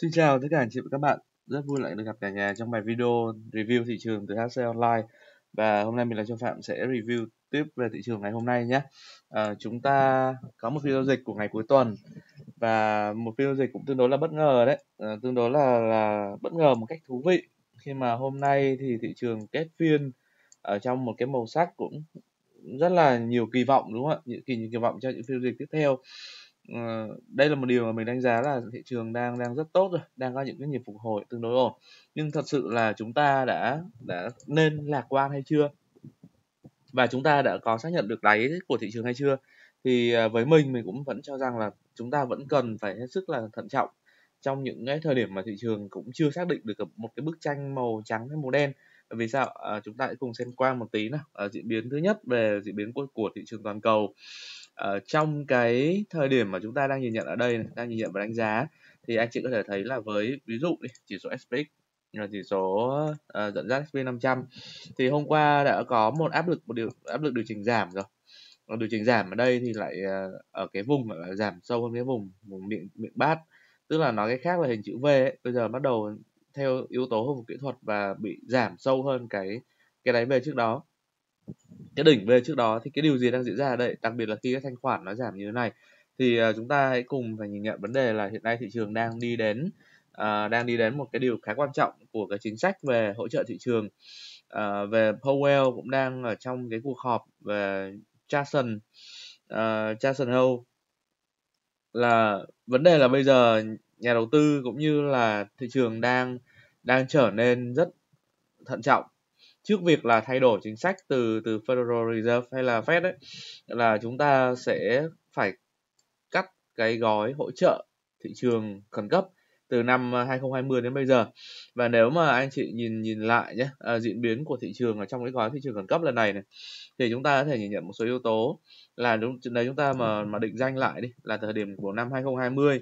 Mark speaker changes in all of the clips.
Speaker 1: Xin chào tất cả anh chị và các bạn, rất vui lại được gặp cả nhà trong bài video review thị trường từ HC Online và hôm nay mình là Trương Phạm sẽ review tiếp về thị trường ngày hôm nay nhé. À, chúng ta có một phiên giao dịch của ngày cuối tuần và một phiên giao dịch cũng tương đối là bất ngờ đấy, à, tương đối là là bất ngờ một cách thú vị khi mà hôm nay thì thị trường kết phiên ở trong một cái màu sắc cũng rất là nhiều kỳ vọng đúng không ạ, những kỳ, những kỳ vọng cho những phiên giao dịch tiếp theo Ờ, đây là một điều mà mình đánh giá là thị trường đang đang rất tốt rồi đang có những cái nhịp phục hồi tương đối ổn nhưng thật sự là chúng ta đã đã nên lạc quan hay chưa và chúng ta đã có xác nhận được đáy của thị trường hay chưa thì à, với mình mình cũng vẫn cho rằng là chúng ta vẫn cần phải hết sức là thận trọng trong những cái thời điểm mà thị trường cũng chưa xác định được một cái bức tranh màu trắng hay màu đen vì sao à, chúng ta hãy cùng xem qua một tí nào à, diễn biến thứ nhất về diễn biến của, của thị trường toàn cầu uh, trong cái thời điểm mà chúng ta đang nhìn nhận ở đây đang nhìn nhận và đánh giá thì anh chị có thể thấy là với ví dụ đi, chỉ số SPX chỉ số uh, dẫn dắt SP500 thì hôm qua đã có một áp lực một điều áp lực điều chỉnh giảm rồi điều chỉnh giảm ở đây thì lại uh, ở cái vùng uh, giảm sâu hơn cái vùng, vùng miệng miệng bát tức là nói cái khác là hình chữ V ấy, bây giờ bắt đầu theo yếu tố hồi phục kỹ thuật và bị giảm sâu hơn cái cái đáy về trước đó cái đỉnh về trước đó thì cái điều gì đang diễn ra ở đây đặc biệt là khi các thanh khoản nó giảm như thế này thì à, chúng ta hãy cùng phải nhìn nhận vấn đề là hiện nay thị trường đang đi đến uh, đang đi đến một cái điều khá quan trọng của cái chính sách về hỗ trợ thị trường uh, về Powell cũng đang ở trong cái cuộc họp về Jackson uh, Jackson Hole là vấn đề là bây giờ nhà đầu tư cũng như là thị trường đang đang trở nên rất thận trọng trước việc là thay đổi chính sách từ từ Federal Reserve hay là Fed ấy là chúng ta sẽ phải cắt cái gói hỗ trợ thị trường khẩn cấp từ năm 2020 à, đến bây giờ và nếu mà anh chị nhìn nhìn lại nhé à, diễn biến của thị trường ở trong cái gói thị trường khẩn cấp lần này này thì chúng ta có thể nhìn nhận một số yếu tố là đúng là chúng ta mà mà định danh lại đi là thời điểm của năm 2020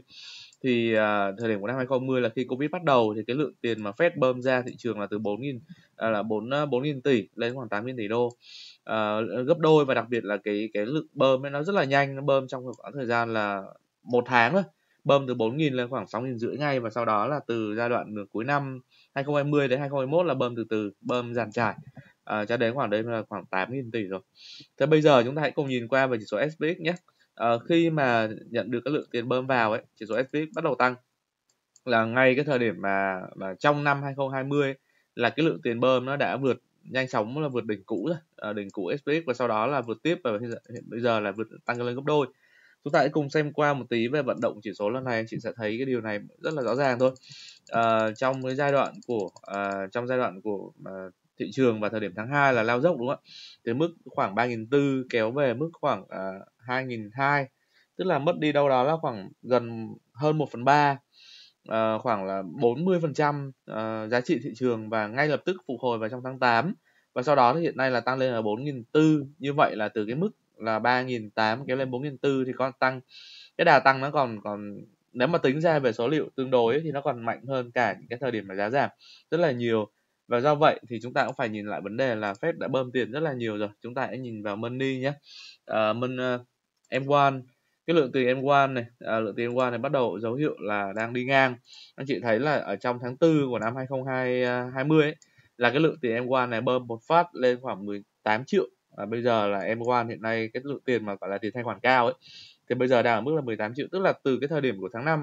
Speaker 1: thì à, thời điểm của năm 2020 là khi Covid bắt đầu thì cái lượng tiền mà Fed bơm ra thị trường là từ 4.000 à, là 4 4.000 à, tỷ lên khoảng 8.000 tỷ đô. À, gấp đôi và đặc biệt là cái cái lượng bơm ấy nó rất là nhanh, nó bơm trong khoảng thời gian là một tháng thôi bơm từ 4.000 lên khoảng 6.000 rưỡi ngay và sau đó là từ giai đoạn cuối năm 2020 đến 2021 là bơm từ từ bơm dàn trải à, cho đến khoảng đấy là khoảng 8.000 tỷ rồi. Thế bây giờ chúng ta hãy cùng nhìn qua về chỉ số SPX nhé uh, khi mà nhận được cái lượng tiền bơm vào ấy chỉ số SVP bắt đầu tăng là ngay cái thời điểm mà mà trong năm 2020 ấy, là cái lượng tiền bơm nó đã vượt nhanh chóng là vượt đỉnh cũ rồi ờ, đỉnh cũ SPX và sau đó là vượt tiếp và hiện, bây giờ là vượt tăng lên gấp đôi chúng ta hãy cùng xem qua một tí về vận động chỉ số lần này chị sẽ thấy cái điều này rất là rõ ràng thôi à, trong cái giai đoạn của à, trong giai đoạn của à, thị trường vào thời điểm tháng 2 là lao dốc đúng không ạ từ mức khoảng 3.400 kéo về mức khoảng uh, à, 2.200 tức là mất đi đâu đó là khoảng gần hơn 1 phần 3 uh, à, khoảng là 40 phần uh, trăm à, giá trị thị trường và ngay lập tức phục hồi vào trong tháng 8 và sau đó thì hiện nay là tăng lên là 4.400 như vậy là từ cái mức là 3.800 kéo lên 4.400 thì con tăng cái đà tăng nó còn còn nếu mà tính ra về số liệu tương đối ấy, thì nó còn mạnh hơn cả những cái thời điểm mà giá giảm rất là nhiều và do vậy thì chúng ta cũng phải nhìn lại vấn đề là Fed đã bơm tiền rất là nhiều rồi chúng ta hãy nhìn vào money nhé uh, mon ờ, M1 cái lượng tiền M1 này à, lượng tiền M1 này bắt đầu dấu hiệu là đang đi ngang anh chị thấy là ở trong tháng 4 của năm 2020 ấy, là cái lượng tiền M1 này bơm một phát lên khoảng 18 triệu và bây giờ là M1 hiện nay cái lượng tiền mà gọi là tiền thanh khoản cao ấy thì bây giờ đang ở mức là 18 triệu tức là từ cái thời điểm của tháng 5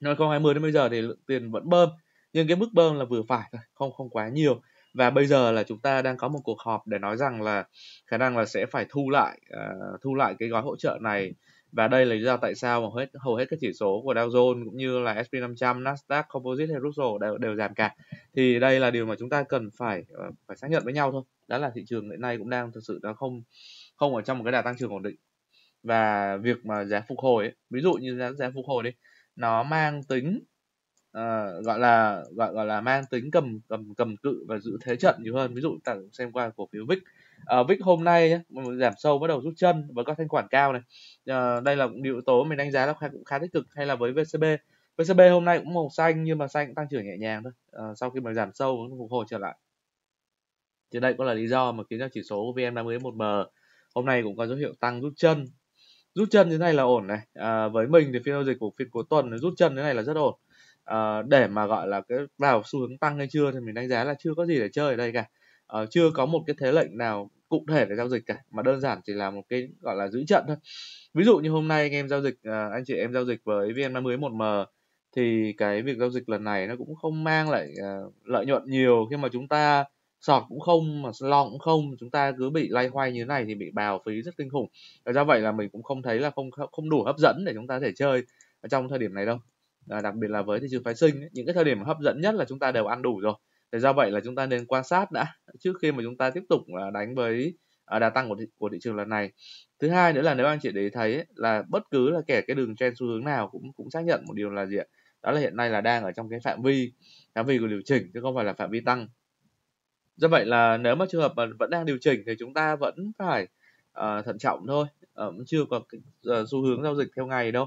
Speaker 1: năm 2020 đến bây giờ thì lượng tiền vẫn bơm nhưng cái mức bơm là vừa phải thôi không không quá nhiều và bây giờ là chúng ta đang có một cuộc họp để nói rằng là khả năng là sẽ phải thu lại uh, thu lại cái gói hỗ trợ này và đây là lý do tại sao mà hết hầu hết các chỉ số của Dow Jones cũng như là S&P 500, Nasdaq Composite hay Russell đều đều giảm cả. Thì đây là điều mà chúng ta cần phải ờ, phải xác nhận với nhau thôi. Đó là thị trường hiện nay cũng đang thực sự nó không không ở trong một cái đà tăng trưởng ổn định. Và việc mà giá phục hồi ấy, ví dụ như giá giá phục hồi đi, nó mang tính Ờ, gọi là gọi gọi là mang tính cầm cầm cầm cự và giữ thế trận nhiều hơn ví dụ ta xem qua cổ phiếu vic uh, vic hôm nay nhé, giảm sâu bắt đầu rút chân và có thanh khoản cao này uh, đây là cũng yếu tố mình đánh giá là khá, khá tích cực hay là với vcb vcb hôm nay cũng màu xanh nhưng mà xanh cũng tăng trưởng nhẹ nhàng thôi uh, sau khi mà giảm sâu cũng phục hồi trở lại thì đây cũng là lý do mà khiến cho chỉ số vn50 một m hôm nay cũng có dấu hiệu tăng rút chân rút chân thế này là ổn này à, với mình thì phiên giao dịch của phiên cuối tuần rút chân thế này là rất ổn uh, để mà gọi là cái vào xu hướng tăng hay chưa thì mình đánh giá là chưa có gì để chơi ở đây cả uh, chưa có một cái thế lệnh nào cụ thể để giao dịch cả mà đơn giản chỉ là một cái gọi là giữ trận thôi ví dụ như hôm nay anh em giao dịch uh, anh chị em giao dịch với vn 30 1 m thì cái việc giao dịch lần này nó cũng không mang lại uh, lợi nhuận nhiều khi mà chúng ta sọt cũng không mà long cũng không chúng ta cứ bị lay hoay như thế này thì bị bào phí rất kinh khủng do vậy là mình cũng không thấy là không không đủ hấp dẫn để chúng ta thể chơi trong thời điểm này đâu à, đặc biệt là với thị trường phái sinh ấy, những cái thời điểm hấp dẫn nhất là chúng ta đều ăn đủ rồi thế do vậy là chúng ta nên quan sát đã trước khi mà chúng ta tiếp tục à, đánh với đà tăng của thị, của thị trường lần này thứ hai nữa là nếu anh chị để thấy ấy, là bất cứ là kẻ cái đường trend xu hướng nào cũng cũng xác nhận một điều là gì ạ đó là hiện nay là đang ở trong cái phạm vi phạm vi của điều chỉnh chứ không phải là phạm vi tăng do vậy là nếu mà trường hợp mà vẫn đang điều chỉnh thì chúng ta vẫn phải uh, thận trọng thôi uh, chưa có uh, xu hướng giao dịch theo ngày đâu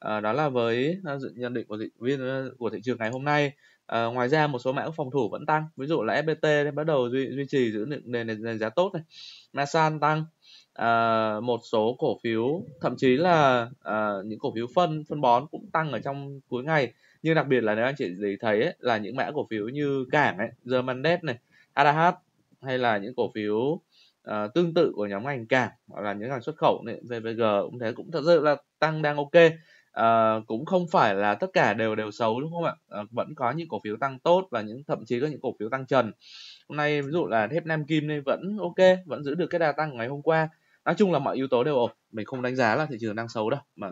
Speaker 1: À, đó là với ờ, nhận định của thị viên ờ, của thị trường ngày hôm nay. À, ngoài ra một số mã phòng thủ vẫn tăng, ví dụ là FPT bắt đầu duy, duy trì giữ nền, nền, nền giá tốt này, Masan tăng, à, một số cổ phiếu thậm chí là à, những cổ phiếu phân phân bón cũng tăng ở trong cuối ngày nhưng đặc biệt là nếu anh chị gì thấy ấy, là những mã cổ phiếu như cảng ấy, Germandet này, ADH hay là những cổ phiếu à, tương tự của nhóm ngành cảng hoặc là những ngành xuất khẩu này, VVG cũng thế cũng thật sự là tăng đang ok à, cũng không phải là tất cả đều đều xấu đúng không ạ à, vẫn có những cổ phiếu tăng tốt và những thậm chí có những cổ phiếu tăng trần hôm nay ví dụ là thép nam kim này vẫn ok vẫn giữ được cái đà tăng ngày hôm qua nói chung là mọi yếu tố đều ổn mình không đánh giá là thị trường đang xấu đâu mà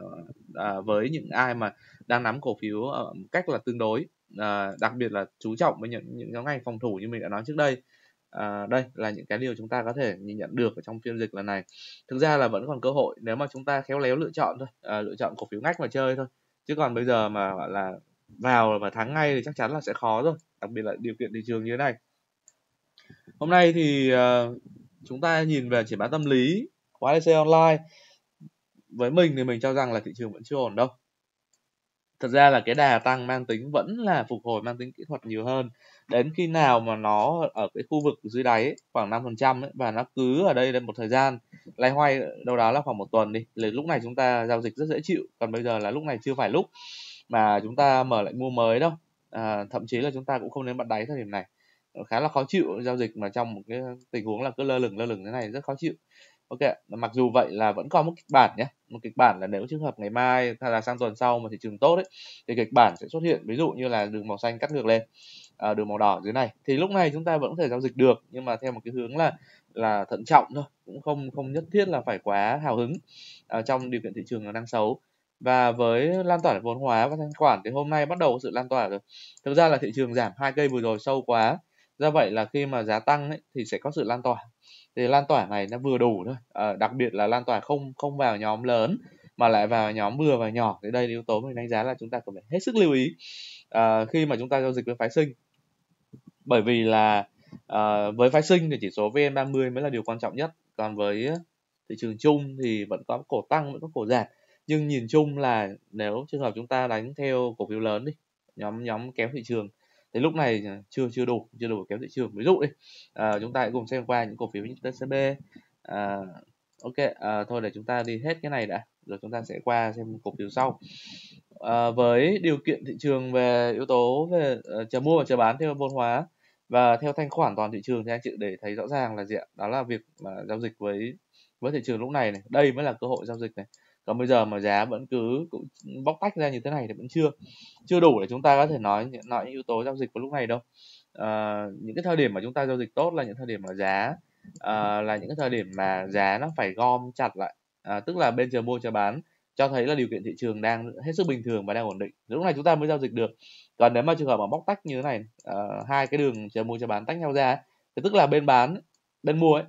Speaker 1: à, với những ai mà đang nắm cổ phiếu ở ờ, cách là tương đối à, đặc biệt là chú trọng với những những nhóm ngành phòng thủ như mình đã nói trước đây à, đây là những cái điều chúng ta có thể nhìn nhận được ở trong phiên dịch lần này thực ra là vẫn còn cơ hội nếu mà chúng ta khéo léo lựa chọn thôi à, lựa chọn cổ phiếu ngách mà chơi thôi chứ còn bây giờ mà gọi là vào và thắng ngay thì chắc chắn là sẽ khó rồi đặc biệt là điều kiện thị trường như thế này hôm nay thì uh, chúng ta nhìn về chỉ báo tâm lý của HDC Online với mình thì mình cho rằng là thị trường vẫn chưa ổn đâu thật ra là cái đà tăng mang tính vẫn là phục hồi mang tính kỹ thuật nhiều hơn đến khi nào mà nó ở cái khu vực dưới đáy ấy, khoảng 5% ấy, và nó cứ ở đây lên một thời gian lay hoay đâu đó là khoảng một tuần đi thì lúc này chúng ta giao dịch rất dễ chịu còn bây giờ là lúc này chưa phải lúc mà chúng ta mở lại mua mới đâu à, thậm chí là chúng ta cũng không nên bắt đáy thời điểm này khá là khó chịu giao dịch mà trong một cái tình huống là cứ lơ lửng lơ lửng thế này rất khó chịu ok mặc dù vậy là vẫn có một kịch bản nhé một kịch bản là nếu trường hợp ngày mai hay là sang tuần sau mà thị trường tốt ấy thì kịch bản sẽ xuất hiện ví dụ như là đường màu xanh cắt ngược lên à, đường màu đỏ dưới này thì lúc này chúng ta vẫn có thể giao dịch được nhưng mà theo một cái hướng là là thận trọng thôi cũng không không nhất thiết là phải quá hào hứng à, trong điều kiện thị trường nó đang xấu và với lan tỏa vốn hóa và thanh khoản thì hôm nay bắt đầu có sự lan tỏa rồi thực ra là thị trường giảm hai cây vừa rồi sâu quá do vậy là khi mà giá tăng ấy, thì sẽ có sự lan tỏa thì lan tỏa này nó vừa đủ thôi à, đặc biệt là lan tỏa không không vào nhóm lớn mà lại vào nhóm vừa và nhỏ thì đây là yếu tố mình đánh giá là chúng ta cần phải hết sức lưu ý à, khi mà chúng ta giao dịch với phái sinh bởi vì là uh, với phái sinh thì chỉ số VN30 mới là điều quan trọng nhất còn với thị trường chung thì vẫn có cổ tăng vẫn có cổ giảm nhưng nhìn chung là nếu trường hợp chúng ta đánh theo cổ phiếu lớn đi nhóm nhóm kéo thị trường thì lúc này chưa chưa đủ chưa đủ kéo thị trường ví dụ đi à, chúng ta hãy cùng xem qua những cổ phiếu như TCB à, ờ, ok à, thôi để chúng ta đi hết cái này đã rồi chúng ta sẽ qua xem cổ phiếu sau à, với điều kiện thị trường về yếu tố về uh, chờ mua và chờ bán theo vốn hóa và theo thanh khoản toàn thị trường thì anh chị để thấy rõ ràng là gì ạ đó là việc mà giao dịch với với thị trường lúc này này đây mới là cơ hội giao dịch này còn bây giờ mà giá vẫn cứ cũng bóc tách ra như thế này thì vẫn chưa chưa đủ để chúng ta có thể nói nói những yếu tố giao dịch vào lúc này đâu à, những cái thời điểm mà chúng ta giao dịch tốt là những thời điểm mà giá à, là những cái thời điểm mà giá nó phải gom chặt lại à, tức là bên chờ mua chờ bán cho thấy là điều kiện thị trường đang hết sức bình thường và đang ổn định lúc này chúng ta mới giao dịch được còn nếu mà trường hợp mà bóc tách như thế này uh, hai cái đường chờ mua chờ bán tách nhau ra thì tức là bên bán bên mua ấy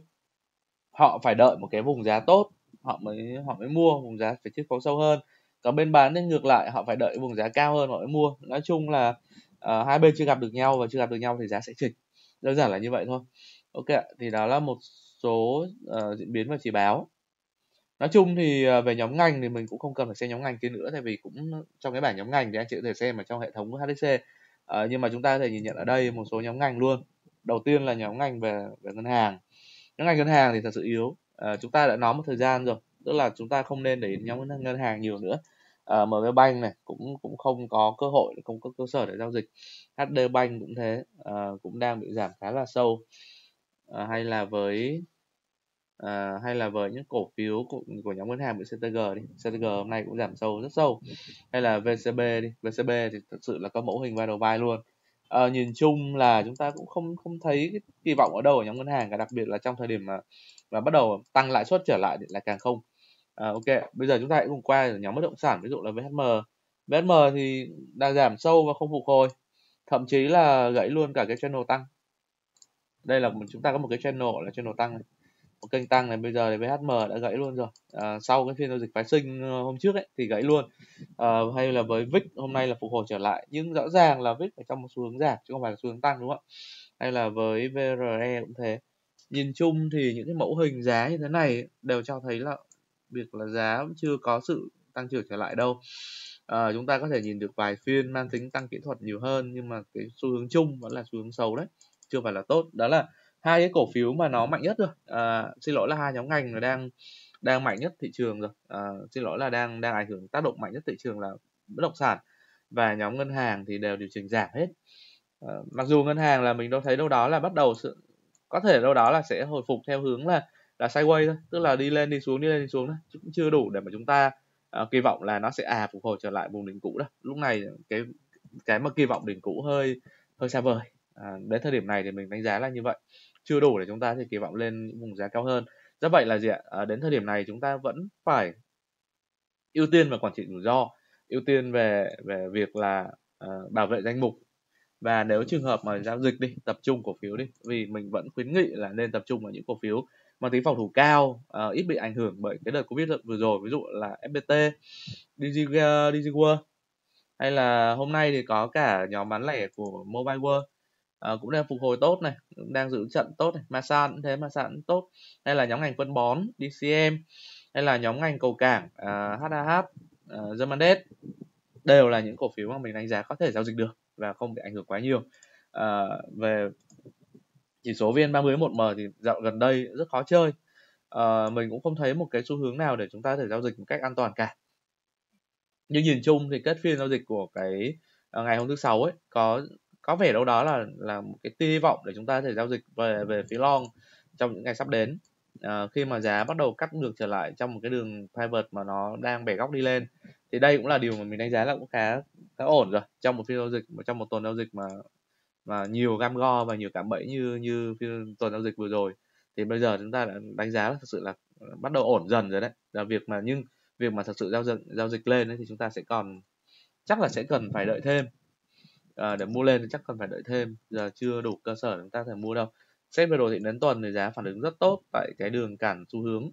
Speaker 1: họ phải đợi một cái vùng giá tốt họ mới họ mới mua vùng giá phải chiết khấu sâu hơn còn bên bán thì ngược lại họ phải đợi vùng giá cao hơn họ mới mua nói chung là uh, hai bên chưa gặp được nhau và chưa gặp được nhau thì giá sẽ chỉnh đơn giản là như vậy thôi ok thì đó là một số uh, diễn biến và chỉ báo nói chung thì à, về nhóm ngành thì mình cũng không cần phải xem nhóm ngành kia nữa tại vì cũng trong cái bảng nhóm ngành thì anh chị có thể xem mà trong hệ thống của HDC à, nhưng mà chúng ta có thể nhìn nhận ở đây một số nhóm ngành luôn đầu tiên là nhóm ngành về về ngân hàng nhóm ngành ngân hàng thì thật sự yếu à, chúng ta đã nói một thời gian rồi tức là chúng ta không nên để nhóm ngân hàng nhiều nữa à, ờ, MB Bank này cũng cũng không có cơ hội không có cơ sở để giao dịch HD Bank cũng thế à, cũng đang bị giảm khá là sâu à, hay là với Ờ, hay là với những cổ phiếu của, của nhóm ngân hàng bị CTG đi CTG hôm nay cũng giảm sâu rất sâu hay là VCB đi VCB thì thực sự là có mẫu hình vai đầu vai luôn à, nhìn chung là chúng ta cũng không không thấy cái kỳ vọng ở đâu ở nhóm ngân hàng cả đặc biệt là trong thời điểm mà mà bắt đầu tăng lãi suất trở lại thì lại càng không à, ok bây giờ chúng ta hãy cùng qua nhóm bất động sản ví dụ là VHM VHM thì đang giảm sâu và không phục hồi thậm chí là gãy luôn cả cái channel tăng đây là chúng ta có một cái channel là channel tăng này kênh tăng này bây giờ thì VHM đã gãy luôn rồi à, sau cái phiên giao dịch phái sinh ờ, hôm trước ấy thì gãy luôn à, hay là với VIX hôm nay là phục hồi trở lại nhưng rõ ràng là VIX ở trong một xu hướng giảm chứ không phải là xu hướng tăng đúng không ạ hay là với VRE cũng thế nhìn chung thì những cái mẫu hình giá như thế này đều cho thấy là việc là giá chưa có sự tăng trưởng trở lại đâu à, chúng ta có thể nhìn được vài phiên mang tính tăng kỹ thuật nhiều hơn nhưng mà cái xu hướng chung vẫn là xu hướng xấu đấy chưa phải là tốt đó là hai cái cổ phiếu mà nó mạnh nhất rồi à, xin lỗi là hai nhóm ngành nó đang đang mạnh nhất thị trường rồi à, xin lỗi là đang đang ảnh hưởng tác động mạnh nhất thị trường là bất động sản và nhóm ngân hàng thì đều điều chỉnh giảm hết à, mặc dù ngân hàng là mình đâu thấy đâu đó là bắt đầu sự có thể đâu đó là sẽ hồi phục theo hướng là là sideways thôi tức là đi lên đi xuống đi lên đi xuống đó cũng chưa đủ để mà chúng ta uh, kỳ vọng là nó sẽ à phục hồi trở lại vùng đỉnh cũ đó lúc này cái cái mà kỳ vọng đỉnh cũ hơi hơi xa vời à, đến thời điểm này thì mình đánh giá là như vậy chưa đủ để chúng ta thì kỳ vọng lên những vùng giá cao hơn do vậy là gì ạ à, đến thời điểm này chúng ta vẫn phải ưu tiên về quản trị rủi ro ưu tiên về về việc là uh, bảo vệ danh mục và nếu trường hợp mà giao dịch đi tập trung cổ phiếu đi vì mình vẫn khuyến nghị là nên tập trung vào những cổ phiếu mang tính phòng thủ cao uh, ít bị ảnh hưởng bởi cái đợt covid vừa rồi ví dụ là fpt DG, DG hay là hôm nay thì có cả nhóm bán lẻ của mobile world Ờ, cũng đang phục hồi tốt này đang giữ trận tốt này masa cũng thế masa cũng tốt hay là nhóm ngành phân bón dcm hay là nhóm ngành cầu cảng à, hah à, germandet đều là những cổ phiếu mà mình đánh giá có thể giao dịch được và không bị ảnh hưởng quá nhiều à, về chỉ số vn 30 1m thì dạo gần đây rất khó chơi à, mình cũng không thấy một cái xu hướng nào để chúng ta có thể giao dịch một cách an toàn cả nhưng nhìn chung thì kết phiên giao dịch của cái à, ngày hôm thứ sáu ấy có có vẻ đâu đó là là một cái hy vọng để chúng ta có thể giao dịch về về phía long trong những ngày sắp đến à, khi mà giá bắt đầu cắt ngược trở lại trong một cái đường pivot mà nó đang bẻ góc đi lên thì đây cũng là điều mà mình đánh giá là cũng khá khá ổn rồi trong một phiên giao dịch trong một tuần giao dịch mà mà nhiều gam go và nhiều cảm bẫy như như phiên tuần giao dịch vừa rồi thì bây giờ chúng ta đã đánh giá là thực sự là bắt đầu ổn dần rồi đấy là việc mà nhưng việc mà thật sự giao dịch giao dịch lên ấy, thì chúng ta sẽ còn chắc là sẽ cần phải đợi thêm à, để mua lên thì chắc cần phải đợi thêm giờ chưa đủ cơ sở chúng ta thể mua đâu xét về đồ thị đến tuần thì giá phản ứng rất tốt tại cái đường cản xu hướng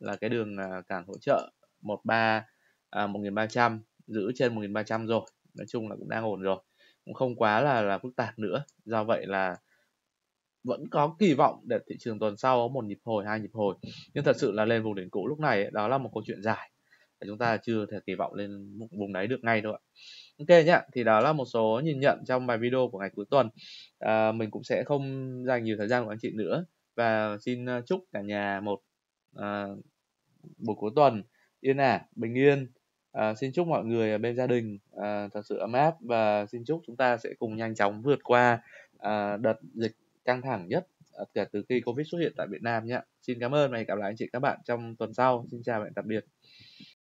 Speaker 1: là cái đường à, cản hỗ trợ 13 à, 1300 giữ trên 1300 rồi nói chung là cũng đang ổn rồi cũng không quá là là phức tạp nữa do vậy là vẫn có kỳ vọng để thị trường tuần sau có một nhịp hồi hai nhịp hồi nhưng thật sự là lên vùng đỉnh cũ lúc này ấy, đó là một câu chuyện dài chúng ta chưa thể kỳ vọng lên vùng đáy được ngay đâu ạ ok nhé thì đó là một số nhìn nhận trong bài video của ngày cuối tuần à, mình cũng sẽ không dành nhiều thời gian của anh chị nữa và xin à, chúc cả nhà một à, buổi cuối tuần yên ả à, bình yên à, xin chúc mọi người ở bên gia đình à, thật sự ấm áp và xin chúc chúng ta sẽ cùng nhanh chóng vượt qua à, đợt dịch căng thẳng nhất à, kể từ khi covid xuất hiện tại việt nam nhé xin cảm ơn và hẹn gặp lại anh chị các bạn trong tuần sau xin chào và tạm biệt